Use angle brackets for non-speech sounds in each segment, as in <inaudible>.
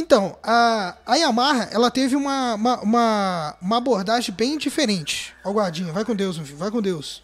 Então, a, a Yamaha, ela teve uma, uma, uma, uma abordagem bem diferente. Ó, guardinha, vai com Deus, meu filho, vai com Deus.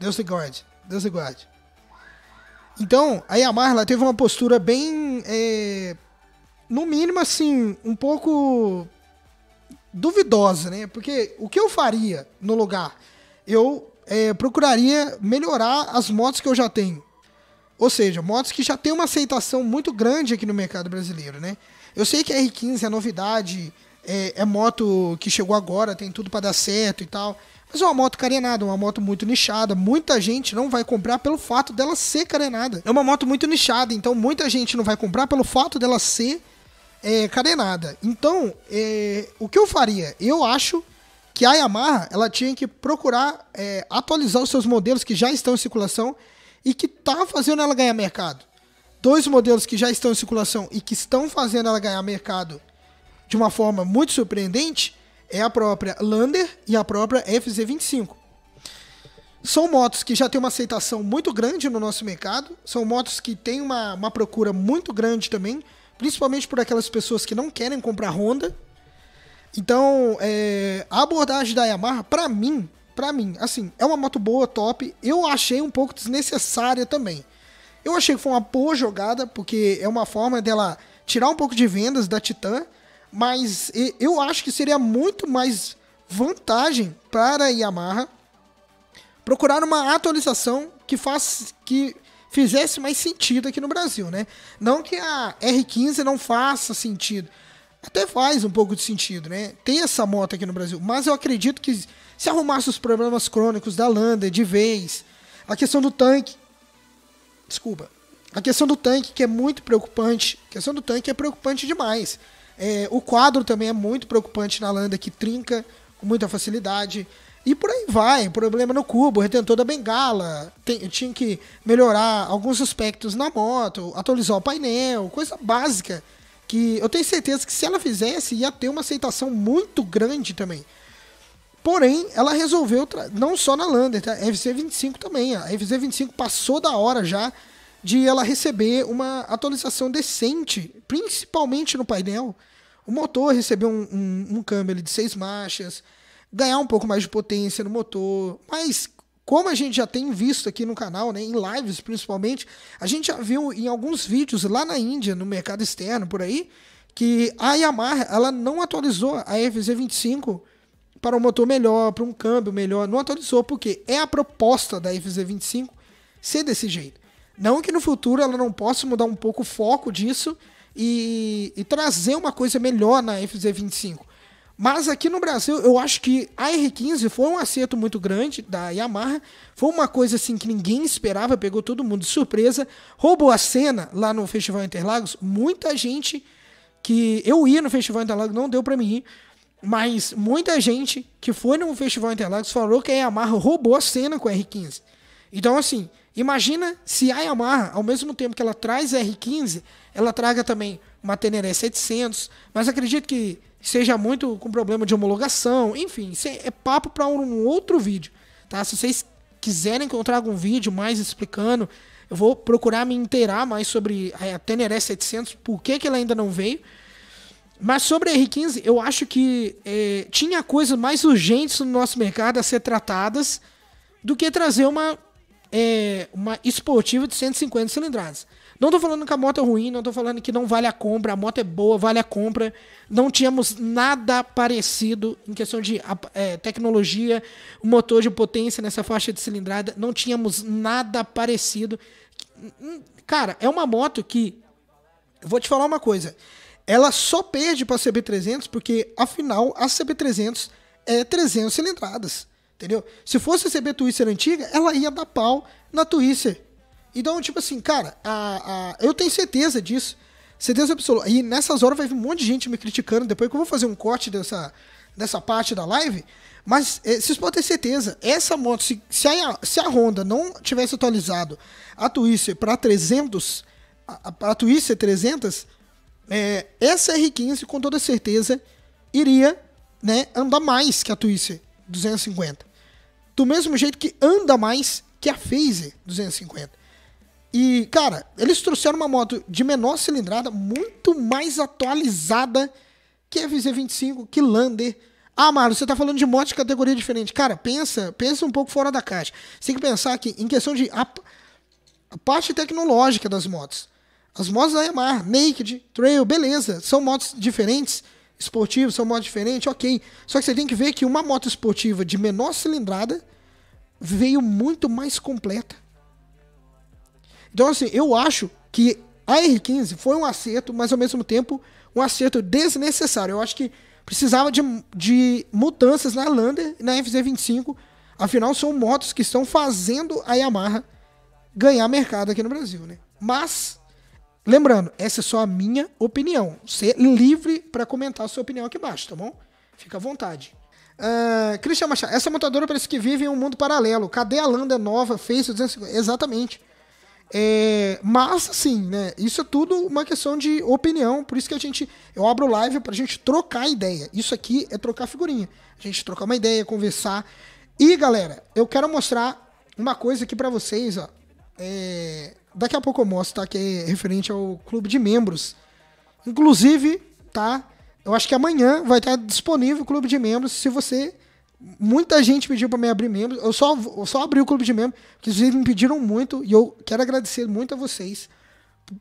Deus te guarde, Deus te guarde. Então, a Yamaha, ela teve uma postura bem, é, no mínimo, assim, um pouco duvidosa, né? Porque o que eu faria no lugar? Eu é, procuraria melhorar as motos que eu já tenho. Ou seja, motos que já têm uma aceitação muito grande aqui no mercado brasileiro, né? Eu sei que a R15 é novidade, é, é moto que chegou agora, tem tudo para dar certo e tal. Mas é uma moto carenada, uma moto muito nichada. Muita gente não vai comprar pelo fato dela ser carenada. É uma moto muito nichada, então muita gente não vai comprar pelo fato dela ser é, carenada. Então, é, o que eu faria? Eu acho que a Yamaha ela tinha que procurar é, atualizar os seus modelos que já estão em circulação e que tá fazendo ela ganhar mercado dois modelos que já estão em circulação e que estão fazendo ela ganhar mercado de uma forma muito surpreendente é a própria Lander e a própria FZ25. São motos que já têm uma aceitação muito grande no nosso mercado, são motos que têm uma, uma procura muito grande também, principalmente por aquelas pessoas que não querem comprar Honda. Então, é, a abordagem da Yamaha, para mim, para mim, assim, é uma moto boa, top. Eu achei um pouco desnecessária também. Eu achei que foi uma boa jogada, porque é uma forma dela tirar um pouco de vendas da Titan, mas eu acho que seria muito mais vantagem para a Yamaha procurar uma atualização que faz que fizesse mais sentido aqui no Brasil, né? Não que a R15 não faça sentido. Até faz um pouco de sentido, né? Tem essa moto aqui no Brasil, mas eu acredito que se arrumasse os problemas crônicos da Lander de vez, a questão do tanque, Desculpa. A questão do tanque, que é muito preocupante. A questão do tanque é preocupante demais. É, o quadro também é muito preocupante na Landa, que trinca com muita facilidade. E por aí vai, problema no cubo, retentor da bengala, tem, tinha que melhorar alguns aspectos na moto, atualizar o painel, coisa básica. Que eu tenho certeza que se ela fizesse, ia ter uma aceitação muito grande também. Porém, ela resolveu, não só na Lander, tá? a FZ25 também. A FZ25 passou da hora já de ela receber uma atualização decente, principalmente no painel. O motor recebeu um, um, um câmbio de seis marchas, ganhar um pouco mais de potência no motor, mas como a gente já tem visto aqui no canal, né, em lives principalmente, a gente já viu em alguns vídeos lá na Índia, no mercado externo por aí, que a Yamaha ela não atualizou a FZ25 para um motor melhor, para um câmbio melhor. Não atualizou porque é a proposta da FZ25 ser desse jeito. Não que no futuro ela não possa mudar um pouco o foco disso e, e trazer uma coisa melhor na FZ25. Mas aqui no Brasil, eu acho que a R15 foi um acerto muito grande da Yamaha. Foi uma coisa assim que ninguém esperava, pegou todo mundo de surpresa. Roubou a cena lá no Festival Interlagos. Muita gente que eu ia no Festival Interlagos, não deu para mim ir. Mas muita gente que foi no Festival Interlagos falou que a Yamaha roubou a cena com a R15. Então, assim, imagina se a Yamaha, ao mesmo tempo que ela traz a R15, ela traga também uma Teneré 700, mas acredito que seja muito com problema de homologação, enfim, é, é papo para um outro vídeo, tá? Se vocês quiserem encontrar algum um vídeo mais explicando, eu vou procurar me inteirar mais sobre a Teneré 700, por que, que ela ainda não veio, mas sobre a R15, eu acho que é, tinha coisas mais urgentes no nosso mercado a ser tratadas do que trazer uma, é, uma esportiva de 150 cilindradas. Não estou falando que a moto é ruim, não estou falando que não vale a compra, a moto é boa, vale a compra. Não tínhamos nada parecido em questão de é, tecnologia, motor de potência nessa faixa de cilindrada, não tínhamos nada parecido. Hum, hum, cara, é uma moto que. Vou te falar uma coisa. Ela só perde para a CB300 porque, afinal, a CB300 é 300 cilindradas, entendeu? Se fosse a CB Twister antiga, ela ia dar pau na Twister. Então, tipo assim, cara, a, a, eu tenho certeza disso. Certeza absoluta. E nessas horas vai vir um monte de gente me criticando. Depois que eu vou fazer um corte dessa, dessa parte da live. Mas é, vocês podem ter certeza, essa moto, se, se, a, se a Honda não tivesse atualizado a Twister para 300, a, a, a Twister 300, é, essa R15 com toda certeza iria né, andar mais que a Twister 250. Do mesmo jeito que anda mais que a Phase 250. E, cara, eles trouxeram uma moto de menor cilindrada, muito mais atualizada que a vz 25 que Lander. Ah, Mário, você está falando de moto de categoria diferente. Cara, pensa, pensa um pouco fora da caixa. Você tem que pensar que em questão de a, a parte tecnológica das motos. As motos da Yamaha, Naked, Trail, beleza, são motos diferentes, esportivas são motos diferentes, ok. Só que você tem que ver que uma moto esportiva de menor cilindrada veio muito mais completa. Então, assim, eu acho que a R15 foi um acerto, mas ao mesmo tempo um acerto desnecessário. Eu acho que precisava de, de mudanças na Lander e na FZ25. Afinal, são motos que estão fazendo a Yamaha ganhar mercado aqui no Brasil, né? Mas Lembrando, essa é só a minha opinião. Você é livre para comentar a sua opinião aqui embaixo, tá bom? Fica à vontade. Uh, Christian Machado, essa montadora parece que vive em um mundo paralelo. Cadê a Landa nova? Fez 250? Exatamente. É, mas, assim, né? Isso é tudo uma questão de opinião. Por isso que a gente. Eu abro live pra gente trocar ideia. Isso aqui é trocar figurinha. A gente trocar uma ideia, conversar. E, galera, eu quero mostrar uma coisa aqui para vocês, ó. É, Daqui a pouco eu mostro, tá? Que é referente ao clube de membros. Inclusive, tá? Eu acho que amanhã vai estar disponível o clube de membros. Se você. Muita gente pediu para mim abrir membros. Eu só, eu só abri o clube de membros, porque vocês me pediram muito. E eu quero agradecer muito a vocês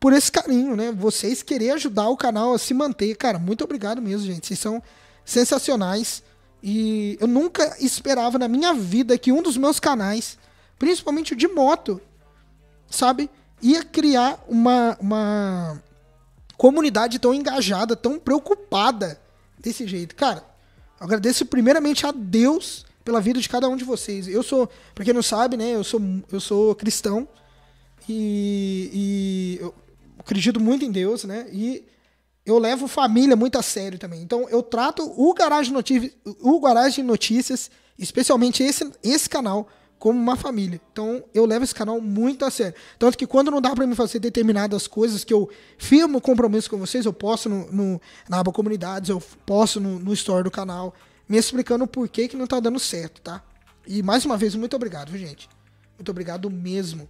por esse carinho, né? Vocês querer ajudar o canal a se manter. Cara, muito obrigado mesmo, gente. Vocês são sensacionais. E eu nunca esperava na minha vida que um dos meus canais, principalmente o de moto, sabe? ia criar uma, uma comunidade tão engajada, tão preocupada desse jeito. Cara, agradeço primeiramente a Deus pela vida de cada um de vocês. Eu sou, pra quem não sabe, né, eu sou, eu sou cristão e, e eu acredito muito em Deus, né, e eu levo família muito a sério também. Então eu trato o Garagem Notícias, o Garagem Notícias especialmente esse, esse canal, como uma família. Então, eu levo esse canal muito a sério. Tanto que quando não dá para mim fazer determinadas coisas que eu firmo compromisso com vocês, eu posto no, no na aba comunidades, eu posto no, no store do canal, me explicando por que, que não tá dando certo, tá? E mais uma vez, muito obrigado, viu, gente? Muito obrigado mesmo.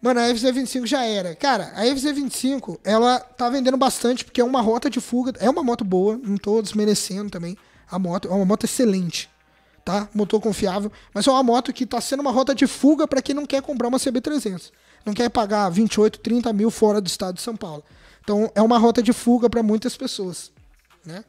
Mano, a FZ25 já era. Cara, a FZ25, ela tá vendendo bastante, porque é uma rota de fuga, é uma moto boa, não tô desmerecendo também a moto, é uma moto excelente tá? Motor confiável, mas é uma moto que está sendo uma rota de fuga para quem não quer comprar uma CB300. Não quer pagar 28, 30 mil fora do estado de São Paulo. Então é uma rota de fuga para muitas pessoas, né?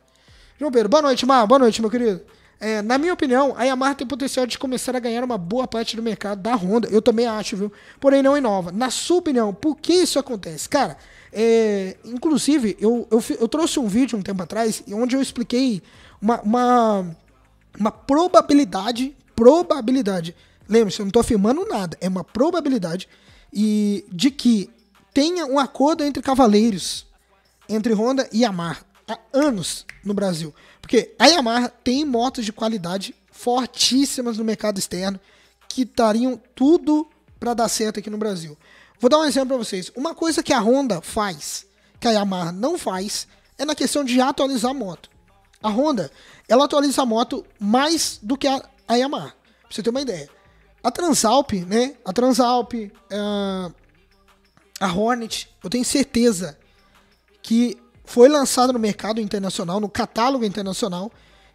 João Pedro, boa noite, Mar. Boa noite, meu querido. É, na minha opinião, a Yamaha tem potencial de começar a ganhar uma boa parte do mercado da Honda. Eu também acho, viu? Porém, não inova. Na sua opinião, por que isso acontece? Cara, é, inclusive, eu, eu, eu trouxe um vídeo um tempo atrás onde eu expliquei uma, uma uma probabilidade, probabilidade, lembre-se, eu não estou afirmando nada, é uma probabilidade e de que tenha um acordo entre cavaleiros, entre Honda e Yamaha, há anos no Brasil. Porque a Yamaha tem motos de qualidade fortíssimas no mercado externo que estariam tudo para dar certo aqui no Brasil. Vou dar um exemplo para vocês. Uma coisa que a Honda faz, que a Yamaha não faz, é na questão de atualizar a moto. A Honda, ela atualiza a moto mais do que a, a Yamaha. Pra você ter uma ideia. A Transalp, né? A Transalp, a, é, a Hornet, eu tenho certeza que foi lançada no mercado internacional, no catálogo internacional,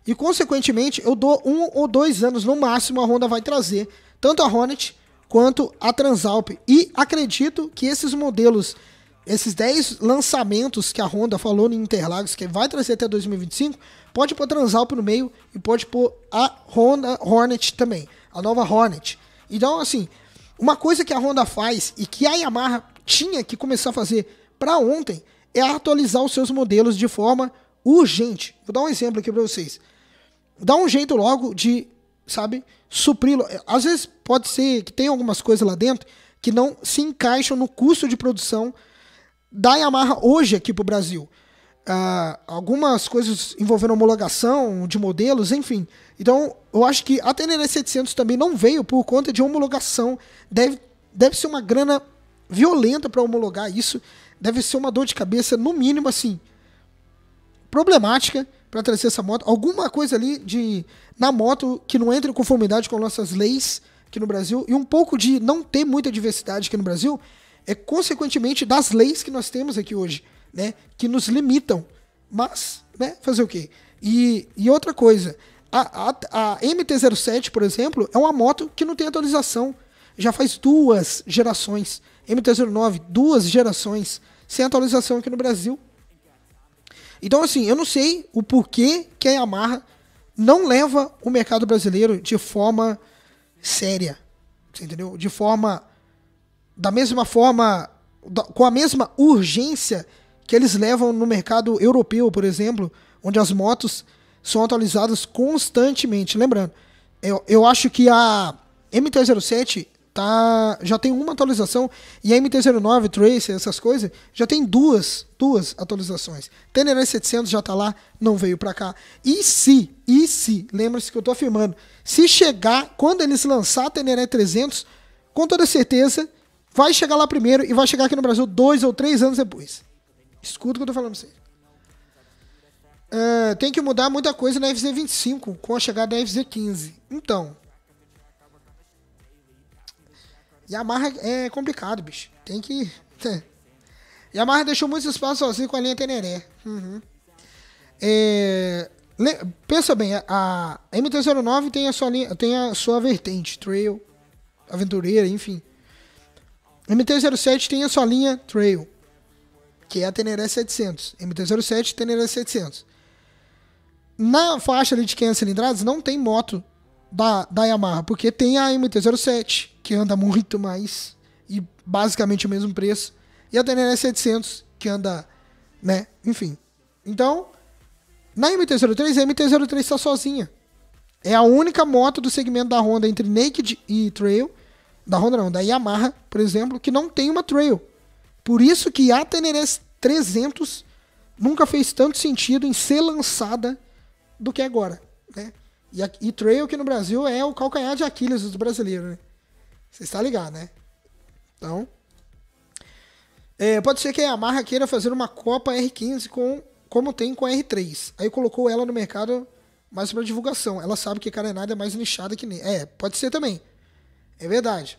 e consequentemente eu dou um ou dois anos no máximo a Honda vai trazer tanto a Hornet quanto a Transalp. E acredito que esses modelos esses 10 lançamentos que a Honda falou no Interlagos, que vai trazer até 2025, pode pôr Transalp no meio e pode pôr a Honda Hornet também, a nova Hornet. Então, assim, uma coisa que a Honda faz e que a Yamaha tinha que começar a fazer para ontem é atualizar os seus modelos de forma urgente. Vou dar um exemplo aqui para vocês. Dá um jeito logo de, sabe, supri-lo. Às vezes pode ser que tem algumas coisas lá dentro que não se encaixam no custo de produção da Yamaha hoje aqui para o Brasil. Uh, algumas coisas envolvendo homologação de modelos, enfim. Então, eu acho que a TNR 700 também não veio por conta de homologação. Deve, deve ser uma grana violenta para homologar isso. Deve ser uma dor de cabeça, no mínimo, assim, problemática para trazer essa moto. Alguma coisa ali de na moto que não entra em conformidade com nossas leis aqui no Brasil e um pouco de não ter muita diversidade aqui no Brasil é consequentemente das leis que nós temos aqui hoje, né? Que nos limitam. Mas, né? Fazer o quê? E, e outra coisa, a, a, a MT-07, por exemplo, é uma moto que não tem atualização. Já faz duas gerações. MT-09, duas gerações sem atualização aqui no Brasil. Então, assim, eu não sei o porquê que a Yamaha não leva o mercado brasileiro de forma séria. entendeu? De forma da mesma forma, da, com a mesma urgência que eles levam no mercado europeu, por exemplo, onde as motos são atualizadas constantemente. Lembrando, eu, eu acho que a MT-07 tá, já tem uma atualização e a MT-09, Tracer, essas coisas, já tem duas, duas atualizações. Teneré 700 já tá lá, não veio para cá. E se, e se, lembra-se que eu tô afirmando, se chegar, quando eles lançar a Teneré 300, com toda certeza vai chegar lá primeiro e vai chegar aqui no Brasil dois ou três anos depois. Escuta o que eu tô falando pra Uh, tem que mudar muita coisa na FZ25 com a chegada da FZ15. Então. Yamaha é complicado, bicho. Tem que. <laughs> Yamaha deixou muito espaço sozinho com a linha Teneré. Uhum. É, pensa bem, a MT-09 tem a sua linha, tem a sua vertente, trail, aventureira, enfim. MT-07 tem a sua linha Trail, que é a Teneré 700. MT-07 Teneré 700. Na faixa ali de 500 cilindradas não tem moto da, da Yamaha, porque tem a MT-07, que anda muito mais e basicamente o mesmo preço, e a Teneré 700, que anda, né, enfim. Então, na MT-03, a MT-03 está sozinha. É a única moto do segmento da Honda entre Naked e Trail da Honda não, da Yamaha, por exemplo, que não tem uma trail. Por isso que a Tenerés 300 nunca fez tanto sentido em ser lançada do que agora, né? E, a, e trail que no Brasil é o calcanhar de Aquiles dos brasileiros, né? Você está ligado, né? Então, é, pode ser que a Yamaha queira fazer uma Copa R15 com como tem com a R3. Aí colocou ela no mercado mais para divulgação. Ela sabe que a carenada é mais nichada que nem. É, pode ser também. É verdade.